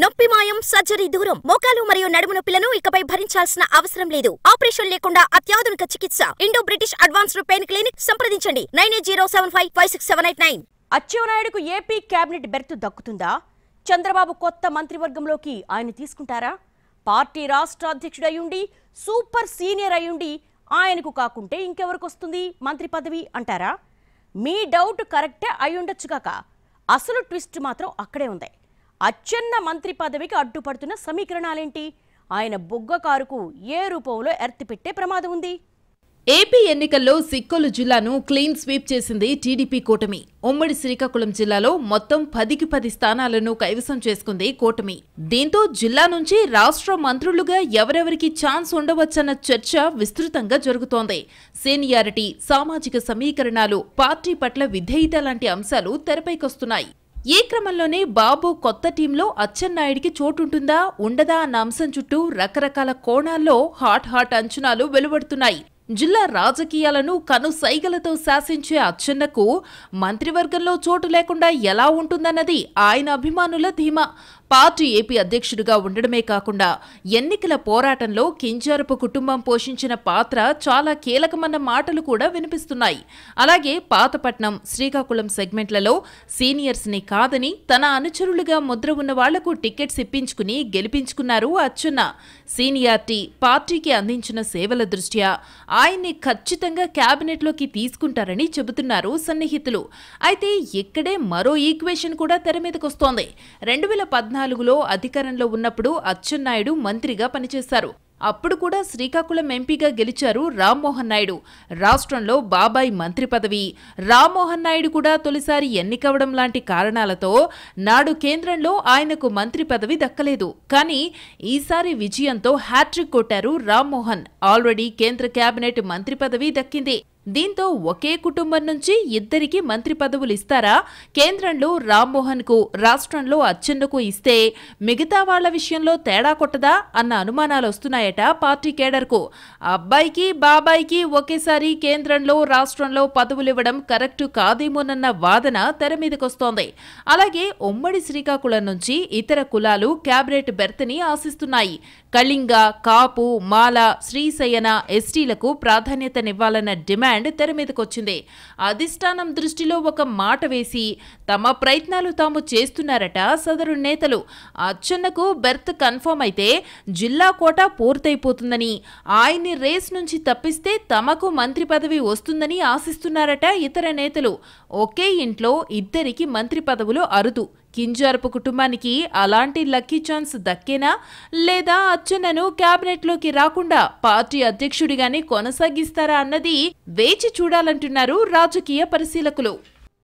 నొప్పి మాయం సర్జరీ దూరం మోకాలు మరియు నడుము నొప్పులను ఇకపై భరించాల్సిన అవసరం లేదు ఆపరేషన్ లేకుండా అత్యాధునిక చికిత్స Indo British advanced pain clinic సంప్రదించండి nine eight zero seven five five six seven eight nine అచ్చెన్నాయుడుకు ఏపీ కేబినెట్ బెర్త్ దక్కుతుందా చంద్రబాబు కొత్త మంత్రివర్గంలోకి ఆయన తీసుకుంటారా పార్టీ రాష్ట్ర అధ్యక్షుడు అయ్యుండి సూపర్ సీనియర్ అయ్యుండి ఆయనకు కాకుంటే ఇంకెవరికి వస్తుంది మంత్రి పదవి అంటారా మీ డౌట్ కరెక్టే అయ్యుండొచ్చు కాక అసలు ట్విస్ట్ మాత్రం అక్కడే ఉంది అచ్చన్న మంత్రి పదవికి అడ్డుపడుతున్న సమీకరణాలేంటి ఆయన బుగ్గ కారుకు ఏ రూపంలో ఎర్తిపెట్టే ప్రమాదం ఉంది ఏపీ ఎన్నికల్లో సిక్కోలు జిల్లాను క్లీన్ స్వీప్ చేసింది టీడీపీ కూటమి ఉమ్మడి శ్రీకాకుళం జిల్లాలో మొత్తం పదికి పది స్థానాలను కైవసం చేసుకుంది కూటమి దీంతో జిల్లా నుంచి రాష్ట్ర మంత్రులుగా ఎవరెవరికి ఛాన్స్ ఉండవచ్చన్న చర్చ విస్తృతంగా జరుగుతోంది సీనియారిటీ సామాజిక సమీకరణాలు పార్టీ పట్ల విధేయత లాంటి అంశాలు తెరపైకొస్తున్నాయి ఏ క్రమంలోనే బాబు కొత్త టీంలో అచ్చెన్నాయుడికి చోటుంటుందా ఉండదా అన్న అంశం చుట్టూ రకరకాల కోణాల్లో హాట్ హాట్ అంచనాలు వెలువడుతున్నాయి జిల్లా రాజకీయాలను కను సైగలతో శాసించే అచ్చెన్నకు మంత్రివర్గంలో చోటు లేకుండా ఎలా ఉంటుందన్నది ఆయన అభిమానుల ధీమా పార్టీ ఏపీ అధ్యక్షుడిగా ఉండడమే కాకుండా ఎన్నికల పోరాటంలో కింజారపు కుటుంబం పోషించిన పాత్ర చాలా కీలకమన్న మాటలు కూడా వినిపిస్తున్నాయి అలాగే పాతపట్నం శ్రీకాకుళం సెగ్మెంట్లలో సీనియర్స్ని కాదని తన అనుచరులుగా ముద్ర ఉన్న వాళ్లకు టికెట్స్ ఇప్పించుకుని గెలిపించుకున్నారు అచ్చున్న సీనియార్టీ పార్టీకి అందించిన సేవల దృష్ట్యా ఆయన్ని ఖచ్చితంగా క్యాబినెట్లోకి తీసుకుంటారని చెబుతున్నారు సన్నిహితులు అయితే ఇక్కడే మరో ఈక్వేషన్ కూడా తెర మీదకొస్తోంది రెండు వేల పద్నాలుగు పద్నాలుగులో అధికారంలో ఉన్నప్పుడు అచ్చెన్నాయుడు మంత్రిగా పనిచేశారు అప్పుడు కూడా శ్రీకాకుళం ఎంపీగా గెలిచారు రామ్మోహన్ నాయుడు రాష్ట్రంలో బాబాయ్ మంత్రి పదవి రామ్మోహన్ నాయుడు కూడా తొలిసారి ఎన్నికవడం లాంటి కారణాలతో నాడు కేంద్రంలో ఆయనకు మంత్రి పదవి దక్కలేదు కానీ ఈసారి విజయంతో హ్యాట్రిక్ కొట్టారు రామ్మోహన్ ఆల్రెడీ కేంద్ర కేబినెట్ మంత్రి పదవి దక్కింది దీంతో ఒకే కుటుంబం నుంచి ఇద్దరికి మంత్రి పదవులు ఇస్తారా కేంద్రంలో రామ్మోహన్కు రాష్ట్రంలో అచ్చెన్నుకు ఇస్తే మిగతా వాళ్ల విషయంలో తేడా కొట్టదా అన్న అనుమానాలు వస్తున్నాయట పార్టీ కేడర్కు అబ్బాయికి బాబాయికి ఒకేసారి కేంద్రంలో రాష్ట్రంలో పదవులివ్వడం కరెక్ట్ కాదేమోనన్న వాదన తెర మీదకొస్తోంది అలాగే ఉమ్మడి శ్రీకాకుళం నుంచి ఇతర కులాలు క్యాబినెట్ బెర్త్ని ఆశిస్తున్నాయి కళింగ కాపు మాల శ్రీశయన ఎస్టీలకు ప్రాధాన్యతనివ్వాలన్న డిమాండ్ తెరమీదకొచ్చింది అధిష్టానం దృష్టిలో ఒక మాట వేసి తమ ప్రయత్నాలు తాము చేస్తున్నారట సదరు నేతలు అచ్చన్నకు బెర్త్ కన్ఫర్మ్ అయితే జిల్లా కోట పూర్తయిపోతుందని ఆయన్ని రేస్ నుంచి తప్పిస్తే తమకు మంత్రి పదవి వస్తుందని ఆశిస్తున్నారట ఇతర నేతలు ఒకే ఇంట్లో ఇద్దరికి మంత్రి పదవులు అరుదు కింజారపు కుటుంబానికి అలాంటి లక్కీ ఛాన్స్ దక్కేనా లేదా అర్చనను క్యాబినెట్లోకి రాకుండా పార్టీ అధ్యక్షుడిగానే కొనసాగిస్తారా అన్నది వేచి చూడాలంటున్నారు రాజకీయ పరిశీలకులు